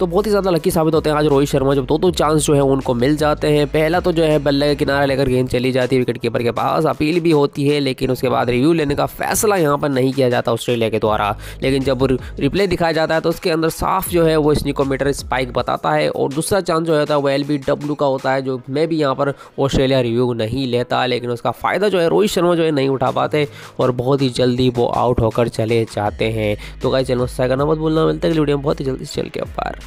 तो बहुत ही ज़्यादा लकी साबित होते हैं आज रोहित शर्मा जब दो दो चांस जो है उनको मिल जाते हैं पहला तो जो है बल्ले के किनारे लेकर गेंद चली जाती है विकेट कीपर के पास अपील भी होती है लेकिन उसके बाद रिव्यू लेने का फैसला यहाँ पर नहीं किया जाता ऑस्ट्रेलिया के द्वारा लेकिन जब रिप्ले दिखाया जाता है तो उसके अंदर साफ जो है वो स्निकोमीटर स्पाइक बताता है और दूसरा चांस जो होता है वो एल का होता है जो मैं भी यहाँ पर ऑस्ट्रेलिया रिव्यू नहीं लेता लेकिन उसका फ़ायदा जो है रोहित शर्मा जो है नहीं उठा पाते और बहुत ही जल्दी वो आउट होकर चले जाते हैं तो गाइस चैनल सब्सक्राइब मत बोलना मिलता है वीडियो में बहुत ही जल्दी चल के अपार